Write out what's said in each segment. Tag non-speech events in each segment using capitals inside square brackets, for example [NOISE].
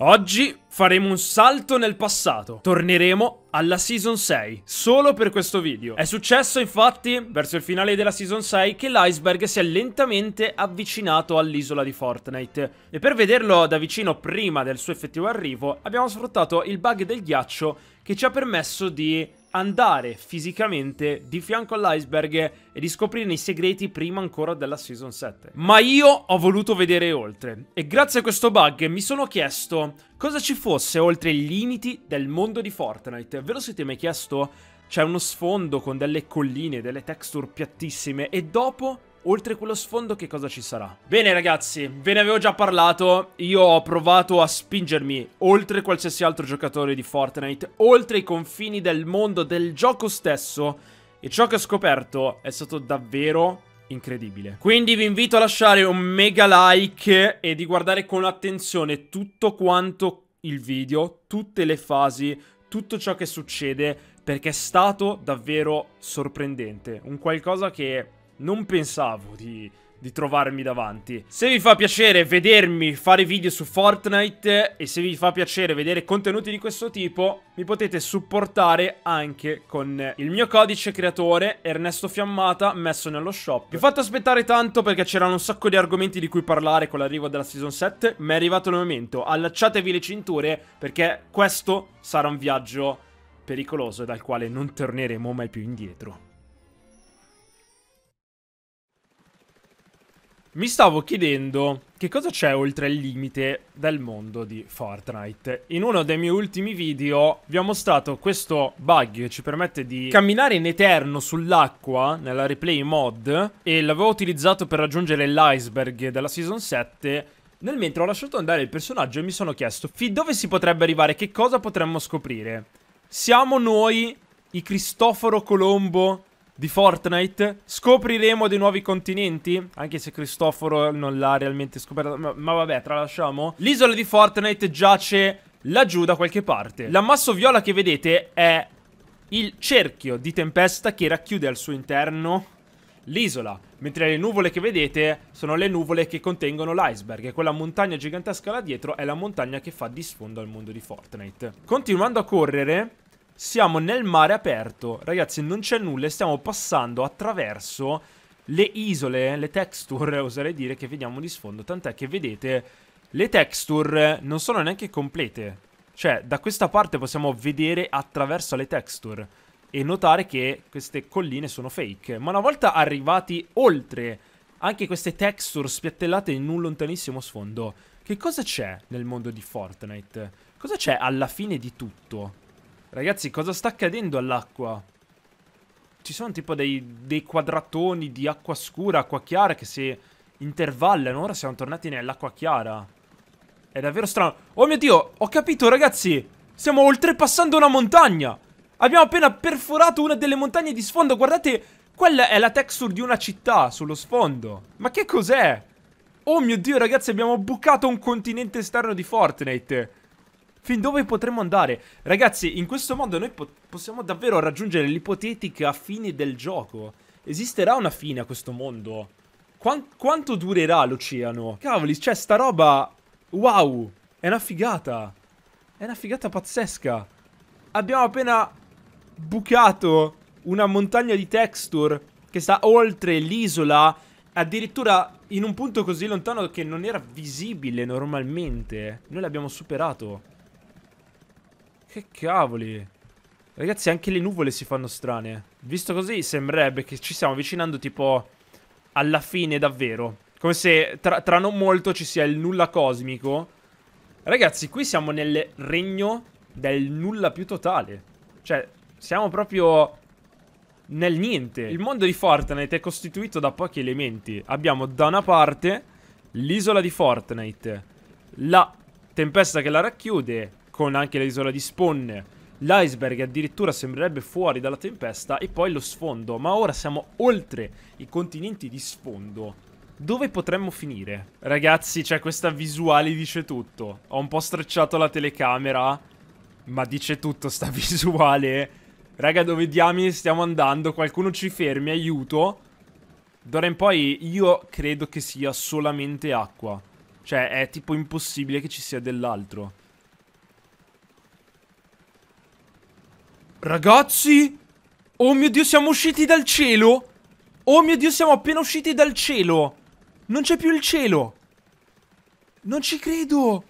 Oggi faremo un salto nel passato. Torneremo alla Season 6, solo per questo video. È successo infatti, verso il finale della Season 6, che l'iceberg si è lentamente avvicinato all'isola di Fortnite. E per vederlo da vicino prima del suo effettivo arrivo, abbiamo sfruttato il bug del ghiaccio che ci ha permesso di andare fisicamente di fianco all'iceberg e di scoprire i segreti prima ancora della Season 7. Ma io ho voluto vedere oltre e grazie a questo bug mi sono chiesto cosa ci fosse oltre i limiti del mondo di Fortnite. Ve lo siete mai chiesto? C'è uno sfondo con delle colline, delle texture piattissime e dopo Oltre quello sfondo che cosa ci sarà? Bene ragazzi, ve ne avevo già parlato, io ho provato a spingermi oltre qualsiasi altro giocatore di Fortnite, oltre i confini del mondo del gioco stesso e ciò che ho scoperto è stato davvero incredibile. Quindi vi invito a lasciare un mega like e di guardare con attenzione tutto quanto il video, tutte le fasi, tutto ciò che succede perché è stato davvero sorprendente, un qualcosa che non pensavo di, di trovarmi davanti. Se vi fa piacere vedermi fare video su Fortnite e se vi fa piacere vedere contenuti di questo tipo, mi potete supportare anche con il mio codice creatore Ernesto Fiammata messo nello shop. Vi ho fatto aspettare tanto perché c'erano un sacco di argomenti di cui parlare con l'arrivo della Season 7, ma è arrivato il momento. Allacciatevi le cinture perché questo sarà un viaggio pericoloso dal quale non torneremo mai più indietro. Mi stavo chiedendo che cosa c'è oltre il limite del mondo di Fortnite. In uno dei miei ultimi video vi ho mostrato questo bug che ci permette di camminare in eterno sull'acqua nella replay mod e l'avevo utilizzato per raggiungere l'iceberg della season 7 nel mentre ho lasciato andare il personaggio e mi sono chiesto fin dove si potrebbe arrivare, che cosa potremmo scoprire. Siamo noi i Cristoforo Colombo di Fortnite. Scopriremo dei nuovi continenti, anche se Cristoforo non l'ha realmente scoperto, ma, ma vabbè, tralasciamo. L'isola di Fortnite giace laggiù da qualche parte. L'ammasso viola che vedete è il cerchio di tempesta che racchiude al suo interno l'isola, mentre le nuvole che vedete sono le nuvole che contengono l'iceberg e quella montagna gigantesca là dietro è la montagna che fa di sfondo al mondo di Fortnite. Continuando a correre, siamo nel mare aperto. Ragazzi, non c'è nulla e stiamo passando attraverso le isole, le texture, [LAUGHS] oserei dire, che vediamo di sfondo. Tant'è che vedete, le texture non sono neanche complete. Cioè, da questa parte possiamo vedere attraverso le texture e notare che queste colline sono fake. Ma una volta arrivati oltre anche queste texture spiattellate in un lontanissimo sfondo, che cosa c'è nel mondo di Fortnite? Cosa c'è alla fine di tutto? Ragazzi, cosa sta accadendo all'acqua? Ci sono tipo dei, dei, quadratoni di acqua scura, acqua chiara che si intervallano. Ora siamo tornati nell'acqua chiara. È davvero strano. Oh mio Dio, ho capito ragazzi! Stiamo oltrepassando una montagna! Abbiamo appena perforato una delle montagne di sfondo. Guardate, quella è la texture di una città sullo sfondo. Ma che cos'è? Oh mio Dio ragazzi, abbiamo bucato un continente esterno di Fortnite. Fin dove potremmo andare? Ragazzi, in questo modo noi po possiamo davvero raggiungere l'ipotetica fine del gioco. Esisterà una fine a questo mondo? Quant quanto durerà l'oceano? Cavoli, cioè, sta roba... Wow! È una figata! È una figata pazzesca! Abbiamo appena bucato una montagna di texture che sta oltre l'isola, addirittura in un punto così lontano che non era visibile normalmente. Noi l'abbiamo superato. Che cavoli. Ragazzi, anche le nuvole si fanno strane. Visto così, sembrerebbe che ci stiamo avvicinando tipo alla fine davvero. Come se tra, tra non molto ci sia il nulla cosmico. Ragazzi, qui siamo nel regno del nulla più totale. Cioè, siamo proprio nel niente. Il mondo di Fortnite è costituito da pochi elementi. Abbiamo da una parte l'isola di Fortnite, la tempesta che la racchiude, con anche l'isola di Sponne. L'iceberg addirittura sembrerebbe fuori dalla tempesta e poi lo sfondo, ma ora siamo oltre i continenti di sfondo. Dove potremmo finire? Ragazzi, cioè questa visuale dice tutto. Ho un po' strecciato la telecamera, ma dice tutto sta [LAUGHS] visuale. Raga, dove diamine stiamo andando? Qualcuno ci fermi, aiuto. D'ora in poi io credo che sia solamente acqua. Cioè, è tipo impossibile che ci sia dell'altro. Ragazzi! Oh mio Dio, siamo usciti dal cielo! Oh mio Dio, siamo appena usciti dal cielo! Non c'è più il cielo! Non ci credo!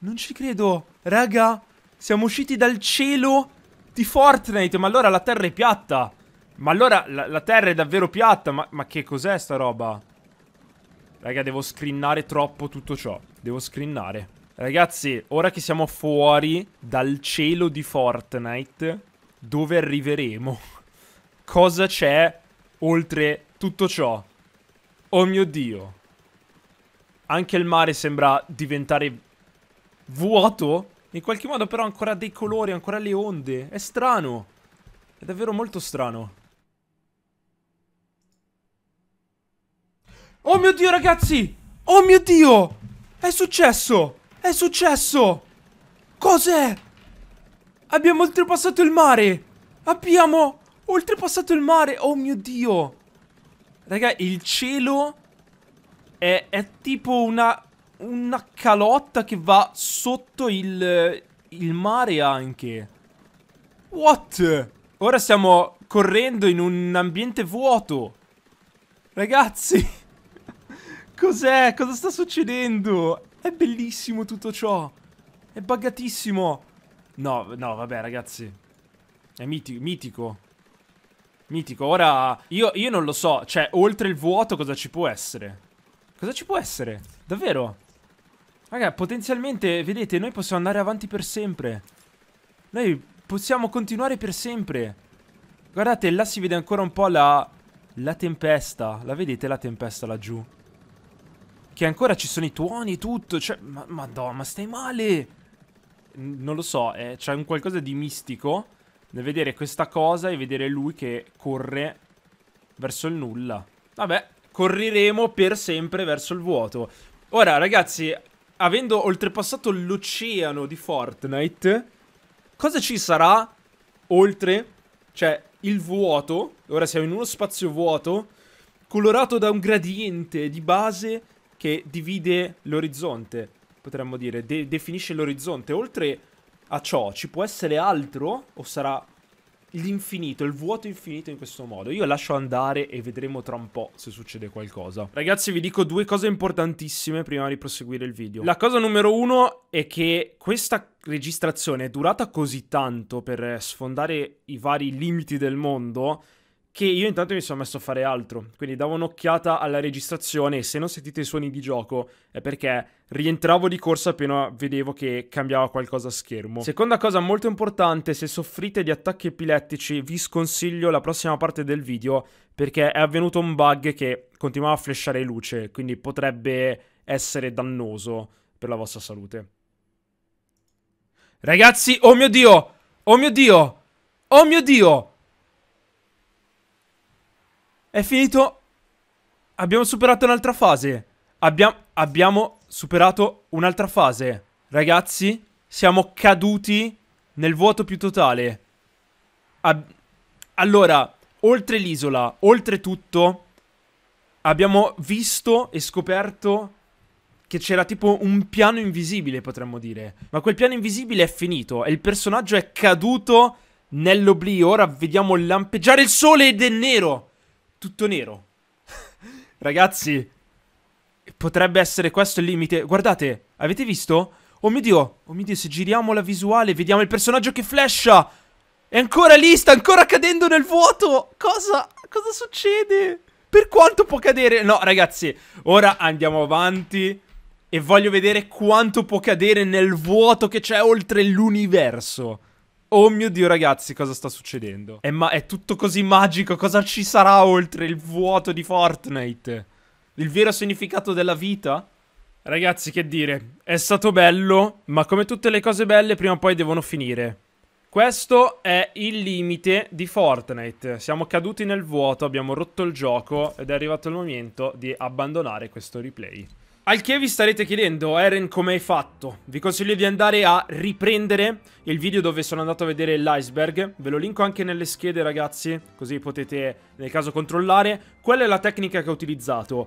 Non ci credo! Raga, siamo usciti dal cielo di Fortnite! Ma allora la terra è piatta! Ma allora la, la terra è davvero piatta! Ma, ma che cos'è sta roba? Raga, devo screenare troppo tutto ciò. Devo screenare. Ragazzi, ora che siamo fuori dal cielo di Fortnite, dove arriveremo? [LAUGHS] Cosa c'è oltre tutto ciò? Oh mio Dio. Anche il mare sembra diventare vuoto. In qualche modo però ancora dei colori, ancora le onde. È strano. È davvero molto strano. Oh mio Dio, ragazzi! Oh mio Dio! È successo! È successo! Cos'è? Abbiamo oltrepassato il mare! Abbiamo oltrepassato il mare! Oh mio Dio! Raga, il cielo è, è tipo una, una calotta che va sotto il, il mare anche. What? Ora stiamo correndo in un ambiente vuoto. Ragazzi, [LAUGHS] cos'è? Cosa sta succedendo? È bellissimo tutto ciò. È buggatissimo. No, no, vabbè, ragazzi. È mitico. mitico. Mitico, ora io, io, non lo so, cioè oltre il vuoto cosa ci può essere? Cosa ci può essere? Davvero? Raga, potenzialmente, vedete, noi possiamo andare avanti per sempre Noi possiamo continuare per sempre Guardate, là si vede ancora un po' la, la tempesta La vedete la tempesta laggiù? Che ancora ci sono i tuoni e tutto. Cioè, ma, madonna, ma stai male? non lo so, eh, c'è un qualcosa di mistico nel vedere questa cosa e vedere lui che corre verso il nulla. Vabbè, correremo per sempre verso il vuoto. Ora, ragazzi, avendo oltrepassato l'oceano di Fortnite, cosa ci sarà oltre? Cioè, il vuoto, ora siamo in uno spazio vuoto, colorato da un gradiente di base che divide l'orizzonte, potremmo dire, de definisce l'orizzonte. Oltre a ciò, ci può essere altro o sarà l'infinito, il vuoto infinito in questo modo. Io lascio andare e vedremo tra un po' se succede qualcosa. Ragazzi vi dico due cose importantissime prima di proseguire il video. La cosa numero uno è che questa registrazione è durata così tanto per sfondare i vari limiti del mondo che io intanto mi sono messo a fare altro, quindi davo un'occhiata alla registrazione e se non sentite i suoni di gioco è perché rientravo di corsa appena vedevo che cambiava qualcosa a schermo. Seconda cosa molto importante, se soffrite di attacchi epilettici vi sconsiglio la prossima parte del video perché è avvenuto un bug che continuava a flashare luce, quindi potrebbe essere dannoso per la vostra salute. Ragazzi, oh mio Dio! Oh mio Dio! Oh mio Dio! È finito. Abbiamo superato un'altra fase. Abbiamo, abbiamo superato un'altra fase. Ragazzi, siamo caduti nel vuoto più totale. Ab allora, oltre l'isola, oltre tutto, abbiamo visto e scoperto che c'era tipo un piano invisibile, potremmo dire. Ma quel piano invisibile è finito e il personaggio è caduto nell'oblio. Ora vediamo lampeggiare il sole ed è nero tutto nero. Ragazzi, potrebbe essere questo il limite. Guardate, avete visto? Oh mio Dio, oh mio Dio, se giriamo la visuale vediamo il personaggio che flasha. È ancora lì, sta ancora cadendo nel vuoto. Cosa? Cosa succede? Per quanto può cadere? No, ragazzi, ora andiamo avanti e voglio vedere quanto può cadere nel vuoto che c'è oltre l'universo. Oh mio Dio ragazzi, cosa sta succedendo? È, è tutto così magico, cosa ci sarà oltre il vuoto di Fortnite? Il vero significato della vita? Ragazzi, che dire, è stato bello, ma come tutte le cose belle prima o poi devono finire. Questo è il limite di Fortnite. Siamo caduti nel vuoto, abbiamo rotto il gioco ed è arrivato il momento di abbandonare questo replay. Al che vi starete chiedendo, Eren, come hai fatto? Vi consiglio di andare a riprendere il video dove sono andato a vedere l'iceberg. Ve lo linko anche nelle schede, ragazzi, così potete, nel caso, controllare. Quella è la tecnica che ho utilizzato.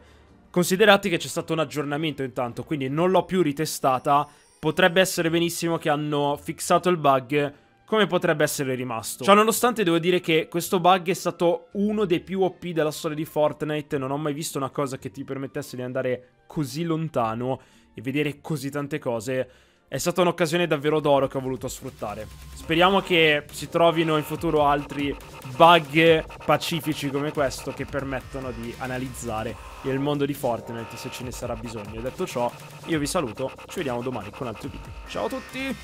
Considerate che c'è stato un aggiornamento intanto, quindi non l'ho più ritestata. Potrebbe essere benissimo che hanno fissato il bug come potrebbe essere rimasto. Ciò cioè, nonostante devo dire che questo bug è stato uno dei più OP della storia di Fortnite, non ho mai visto una cosa che ti permettesse di andare così lontano e vedere così tante cose. È stata un'occasione davvero d'oro che ho voluto sfruttare. Speriamo che si trovino in futuro altri bug pacifici come questo che permettano di analizzare il mondo di Fortnite se ce ne sarà bisogno. Detto ciò, io vi saluto, ci vediamo domani con altri video. Ciao a tutti!